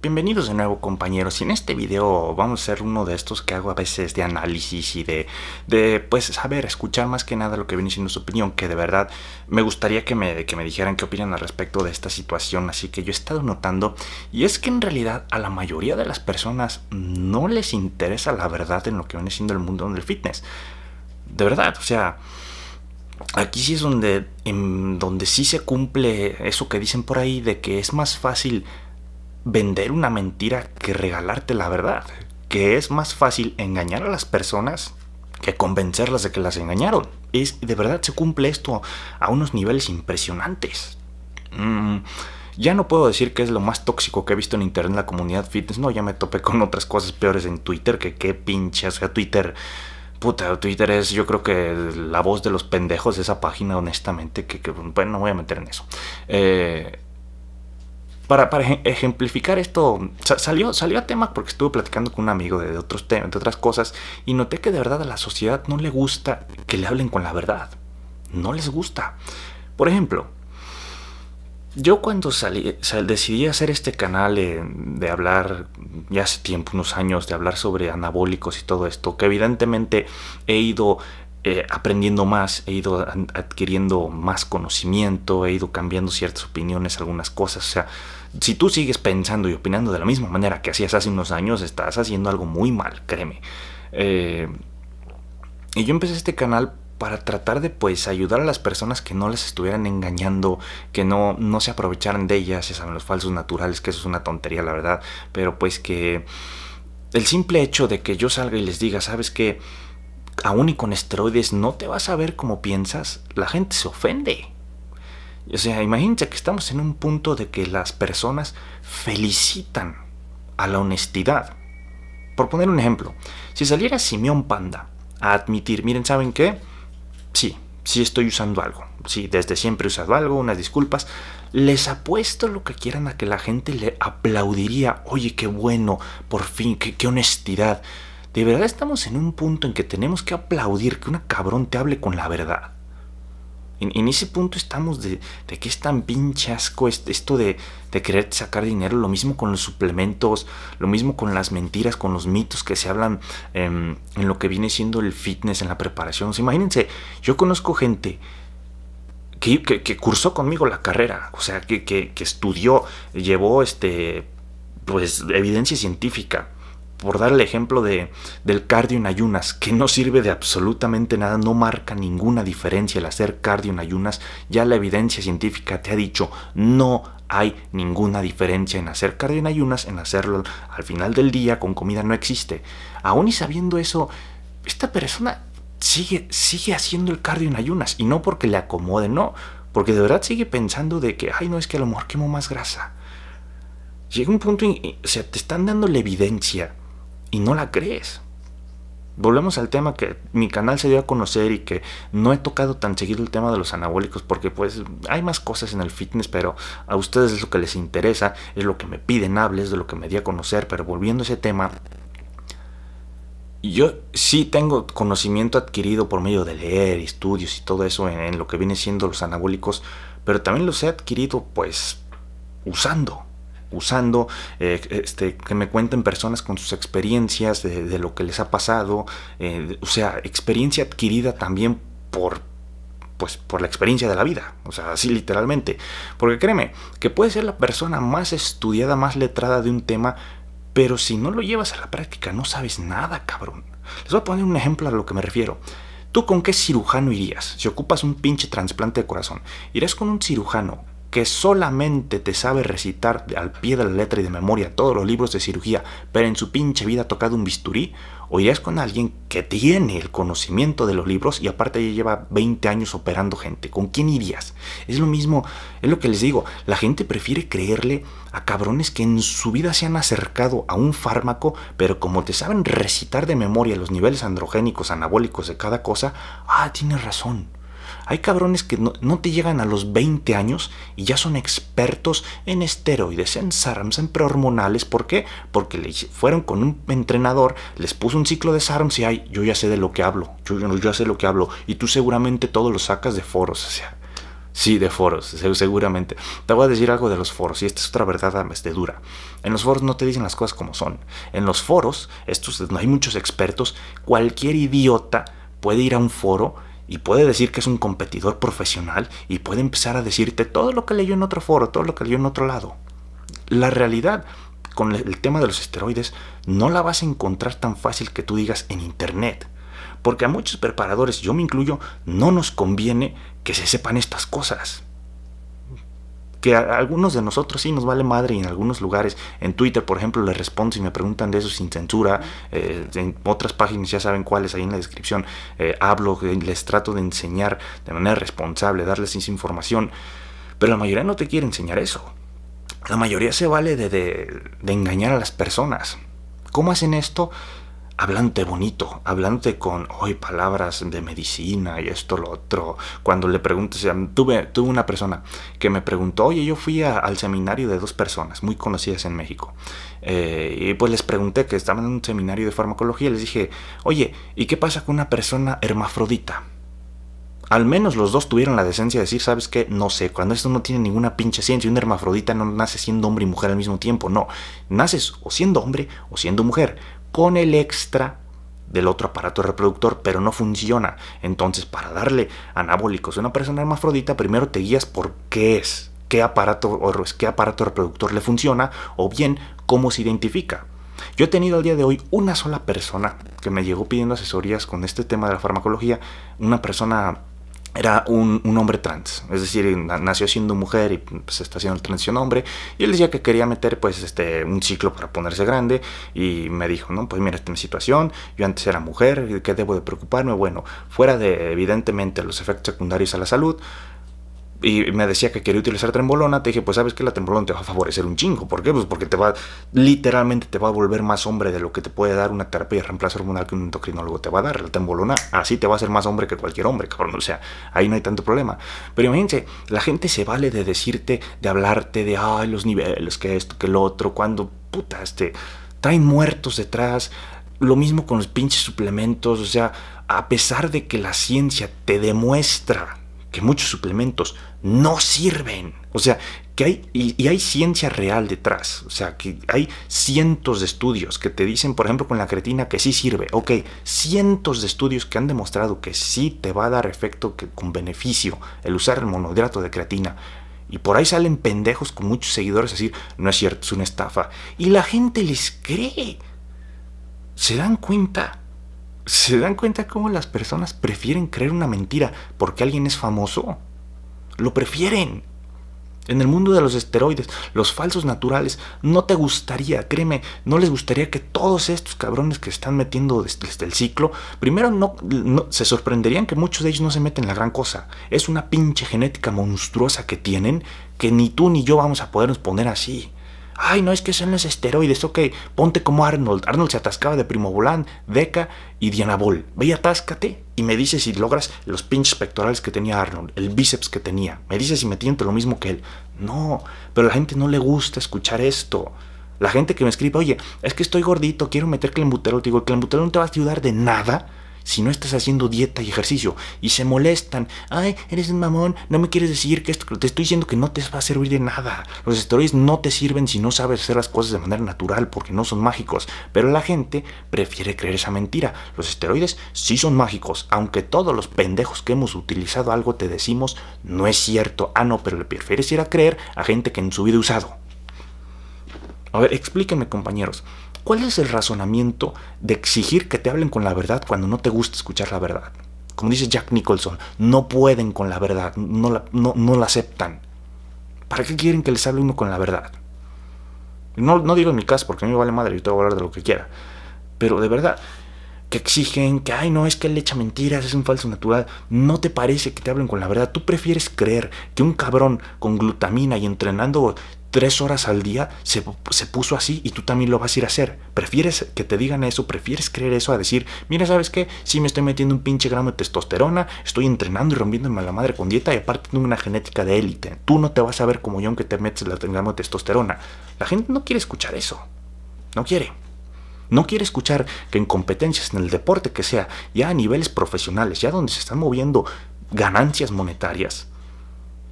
Bienvenidos de nuevo compañeros y en este video vamos a ser uno de estos que hago a veces de análisis y de, de pues saber, escuchar más que nada lo que viene siendo su opinión, que de verdad me gustaría que me, que me dijeran qué opinan al respecto de esta situación, así que yo he estado notando y es que en realidad a la mayoría de las personas no les interesa la verdad en lo que viene siendo el mundo del fitness, de verdad, o sea... Aquí sí es donde, en donde sí se cumple eso que dicen por ahí de que es más fácil vender una mentira que regalarte la verdad, que es más fácil engañar a las personas que convencerlas de que las engañaron. Es, de verdad se cumple esto a unos niveles impresionantes. Mm, ya no puedo decir que es lo más tóxico que he visto en internet en la comunidad fitness. No, ya me topé con otras cosas peores en Twitter, que qué pinche, o Twitter... Puta, Twitter es yo creo que la voz de los pendejos de esa página, honestamente, que, bueno, no voy a meter en eso. Eh, para, ejemplificar esto, salió, salió a tema porque estuve platicando con un amigo de, otros temas, de otras cosas, y noté que de verdad a la sociedad no le gusta que le hablen con la verdad. No les gusta. Por ejemplo, yo cuando salí, decidí hacer este canal de hablar, ya hace tiempo, unos años, de hablar sobre anabólicos y todo esto, que evidentemente he ido eh, aprendiendo más, he ido adquiriendo más conocimiento, he ido cambiando ciertas opiniones, algunas cosas, o sea, si tú sigues pensando y opinando de la misma manera que hacías hace unos años, estás haciendo algo muy mal, créeme. Eh, y yo empecé este canal para tratar de pues ayudar a las personas que no las estuvieran engañando, que no, no se aprovecharan de ellas, ya saben, los falsos naturales, que eso es una tontería, la verdad, pero pues que el simple hecho de que yo salga y les diga, sabes que aún y con esteroides no te vas a ver como piensas, la gente se ofende. O sea, imagínense que estamos en un punto de que las personas felicitan a la honestidad. Por poner un ejemplo, si saliera Simeón Panda a admitir, miren, ¿saben qué? Sí, sí estoy usando algo. Sí, desde siempre he usado algo, unas disculpas. Les apuesto lo que quieran a que la gente le aplaudiría. Oye, qué bueno, por fin, qué, qué honestidad. De verdad estamos en un punto en que tenemos que aplaudir que una cabrón te hable con la verdad. En, ese punto estamos de, de, que es tan pinche asco esto de, de querer sacar dinero, lo mismo con los suplementos, lo mismo con las mentiras, con los mitos que se hablan em, en lo que viene siendo el fitness, en la preparación. imagínense, yo conozco gente que, cursó conmigo la carrera, o sea, que, que estudió, llevó este, pues, evidencia científica por dar el ejemplo de, del cardio en ayunas, que no sirve de absolutamente nada, no marca ninguna diferencia el hacer cardio en ayunas, ya la evidencia científica te ha dicho, no hay ninguna diferencia en hacer cardio en ayunas, en hacerlo al final del día con comida no existe. Aún y sabiendo eso, esta persona sigue, sigue haciendo el cardio en ayunas y no porque le acomode, no, porque de verdad sigue pensando de que, ay, no, es que a lo mejor quemo más grasa. Llega un punto y eh, o sea, te están dando la evidencia y no la crees. Volvemos al tema que mi canal se dio a conocer y que no he tocado tan seguido el tema de los anabólicos porque pues hay más cosas en el fitness, pero a ustedes es lo que les interesa, es lo que me piden hables, de lo que me di a conocer, pero volviendo a ese tema, yo sí tengo conocimiento adquirido por medio de leer, estudios y todo eso en, lo que viene siendo los anabólicos, pero también los he adquirido pues usando usando, eh, este, que me cuenten personas con sus experiencias de, lo que les ha pasado, eh, o sea, experiencia adquirida también por pues por la experiencia de la vida, o sea, así literalmente. Porque créeme, que puede ser la persona más estudiada, más letrada de un tema, pero si no lo llevas a la práctica, no sabes nada, cabrón. Les voy a poner un ejemplo a lo que me refiero. ¿Tú con qué cirujano irías? Si ocupas un pinche trasplante de corazón, ¿irás con un cirujano que solamente te sabe recitar al pie de la letra y de memoria todos los libros de cirugía, pero en su pinche vida ha tocado un bisturí, o irías con alguien que tiene el conocimiento de los libros y aparte ya lleva 20 años operando gente. ¿Con quién irías? Es lo mismo, es lo que les digo, la gente prefiere creerle a cabrones que en su vida se han acercado a un fármaco, pero como te saben recitar de memoria los niveles androgénicos, anabólicos de cada cosa, ah, tienes razón hay cabrones que no, te llegan a los 20 años y ya son expertos en esteroides, en SARMs, en prehormonales. ¿Por qué? Porque fueron con un entrenador, les puso un ciclo de SARMs y ay, yo ya sé de lo que hablo, yo, ya sé de lo que hablo. Y tú seguramente todo lo sacas de foros, o sea. Sí, de foros, seguramente. Te voy a decir algo de los foros, y esta es otra verdad de ah, este, dura. En los foros no te dicen las cosas como son. En los foros, estos, no hay muchos expertos, cualquier idiota puede ir a un foro y puede decir que es un competidor profesional y puede empezar a decirte todo lo que leyó en otro foro, todo lo que leyó en otro lado. La realidad con el tema de los esteroides no la vas a encontrar tan fácil que tú digas en internet. Porque a muchos preparadores, yo me incluyo, no nos conviene que se sepan estas cosas que a algunos de nosotros sí nos vale madre y en algunos lugares, en Twitter por ejemplo, les respondo si me preguntan de eso sin censura, eh, en otras páginas ya saben cuáles ahí en la descripción, eh, hablo, les trato de enseñar de manera responsable, darles esa información, pero la mayoría no te quiere enseñar eso. La mayoría se vale de engañar a las personas. ¿Cómo hacen esto? hablante bonito, hablante con hoy palabras de medicina y esto, lo otro. Cuando le preguntes, tuve, tuve una persona que me preguntó, oye, yo fui al seminario de dos personas muy conocidas en México. Eh, y pues les pregunté que estaban en un seminario de farmacología, les dije, oye, ¿y qué pasa con una persona hermafrodita? Al menos los dos tuvieron la decencia de decir, ¿sabes qué? No sé, cuando esto no tiene ninguna pinche ciencia, un hermafrodita no nace siendo hombre y mujer al mismo tiempo, no. Naces o siendo hombre o siendo mujer con el extra del otro aparato reproductor, pero no funciona. Entonces, para darle anabólicos a una persona hermafrodita, primero te guías por qué es, qué aparato, o qué aparato reproductor le funciona, o bien cómo se identifica. Yo he tenido al día de hoy una sola persona que me llegó pidiendo asesorías con este tema de la farmacología, una persona era un, hombre trans, es decir, nació siendo mujer y pues, se está haciendo el transición hombre, y él decía que quería meter pues este un ciclo para ponerse grande y me dijo, "No, pues mira, esta es mi situación, yo antes era mujer, ¿qué debo de preocuparme?" Bueno, fuera de evidentemente los efectos secundarios a la salud, y me decía que quería utilizar trembolona, te dije, pues sabes que la trembolona te va a favorecer un chingo. ¿Por qué? Pues porque te va, literalmente te va a volver más hombre de lo que te puede dar una terapia de reemplazo hormonal que un endocrinólogo te va a dar. La trembolona así te va a hacer más hombre que cualquier hombre, cabrón. O sea, ahí no hay tanto problema. Pero imagínense, la gente se vale de decirte, de hablarte de, ay, los niveles, que esto, que lo otro, cuando, puta, este, traen muertos detrás. Lo mismo con los pinches suplementos, o sea, a pesar de que la ciencia te demuestra que muchos suplementos no sirven. O sea, que hay, y, hay ciencia real detrás, o sea, que hay cientos de estudios que te dicen, por ejemplo, con la creatina que sí sirve, ok, cientos de estudios que han demostrado que sí te va a dar efecto que, con beneficio el usar el monohidrato de creatina. Y por ahí salen pendejos con muchos seguidores a decir, no es cierto, es una estafa. Y la gente les cree. ¿Se dan cuenta? ¿Se dan cuenta cómo las personas prefieren creer una mentira porque alguien es famoso? Lo prefieren. En el mundo de los esteroides, los falsos naturales, no te gustaría, créeme, no les gustaría que todos estos cabrones que están metiendo desde, el ciclo, primero no, se sorprenderían que muchos de ellos no se meten la gran cosa. Es una pinche genética monstruosa que tienen que ni tú ni yo vamos a podernos poner así. Ay, no, es que son los esteroides. Ok, ponte como Arnold. Arnold se atascaba de Primo Volán, Deca y Diana Ve y atáscate y me dices si logras los pinches pectorales que tenía Arnold, el bíceps que tenía. Me dices si me tiento lo mismo que él. No, pero a la gente no le gusta escuchar esto. La gente que me escribe, oye, es que estoy gordito, quiero meter clenbuterol. Te digo, el clenbuterol no te va a ayudar de nada si no estás haciendo dieta y ejercicio y se molestan, ay, eres un mamón, no me quieres decir que esto, te estoy diciendo que no te va a servir de nada. Los esteroides no te sirven si no sabes hacer las cosas de manera natural porque no son mágicos, pero la gente prefiere creer esa mentira. Los esteroides sí son mágicos, aunque todos los pendejos que hemos utilizado algo te decimos no es cierto. Ah, no, pero le prefieres ir a creer a gente que en su vida ha usado. A ver, explíquenme compañeros, ¿Cuál es el razonamiento de exigir que te hablen con la verdad cuando no te gusta escuchar la verdad? Como dice Jack Nicholson, no pueden con la verdad, no la, no, aceptan. ¿Para qué quieren que les hable uno con la verdad? No, no digo en mi caso porque a mí me vale madre, yo te voy a hablar de lo que quiera. Pero de verdad, que exigen que, ay, no, es que él le echa mentiras, es un falso natural. ¿No te parece que te hablen con la verdad? ¿Tú prefieres creer que un cabrón con glutamina y entrenando tres horas al día se, puso así y tú también lo vas a ir a hacer. Prefieres que te digan eso, prefieres creer eso a decir, mira, ¿sabes qué? Sí me estoy metiendo un pinche gramo de testosterona, estoy entrenando y rompiéndome la madre con dieta y aparte tengo una genética de élite. Tú no te vas a ver como yo aunque te metes el gramo de testosterona. La gente no quiere escuchar eso. No quiere. No quiere escuchar que en competencias, en el deporte que sea, ya a niveles profesionales, ya donde se están moviendo ganancias monetarias,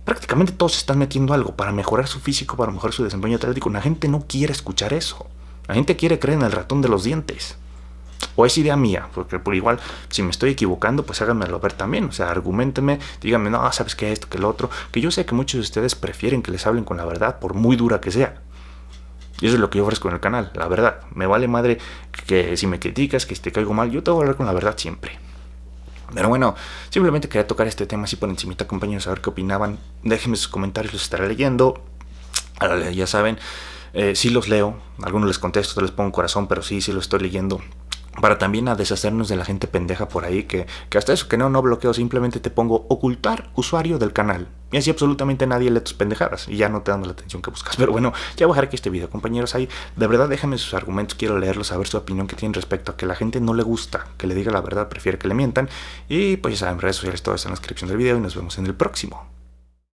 prácticamente todos están metiendo algo para mejorar su físico, para mejorar su desempeño atlético. La gente no quiere escuchar eso. La gente quiere creer en el ratón de los dientes. O es idea mía, porque por igual, si me estoy equivocando, pues háganmelo ver también. O sea, argumentenme, díganme, no, sabes que esto, que el otro. Que yo sé que muchos de ustedes prefieren que les hablen con la verdad, por muy dura que sea. Y eso es lo que yo ofrezco en el canal, la verdad. Me vale madre que si me criticas, que te caigo mal, yo te voy a hablar con la verdad siempre. Pero bueno, simplemente quería tocar este tema así por encimita, compañeros, a ver qué opinaban. Déjenme sus comentarios, los estaré leyendo. Ya saben, eh, sí los leo, algunos les contesto, les pongo un corazón, pero sí, sí los estoy leyendo para también a deshacernos de la gente pendeja por ahí que, que, hasta eso, que no, no bloqueo, simplemente te pongo ocultar usuario del canal. Y así absolutamente nadie lee tus pendejadas y ya no te dan la atención que buscas. Pero bueno, ya voy a dejar aquí este video, compañeros. Ahí, de verdad, déjenme sus argumentos, quiero leerlos, saber su opinión que tienen respecto a que la gente no le gusta que le diga la verdad, prefiere que le mientan. Y pues ya saben, redes sociales está en la descripción del video y nos vemos en el próximo.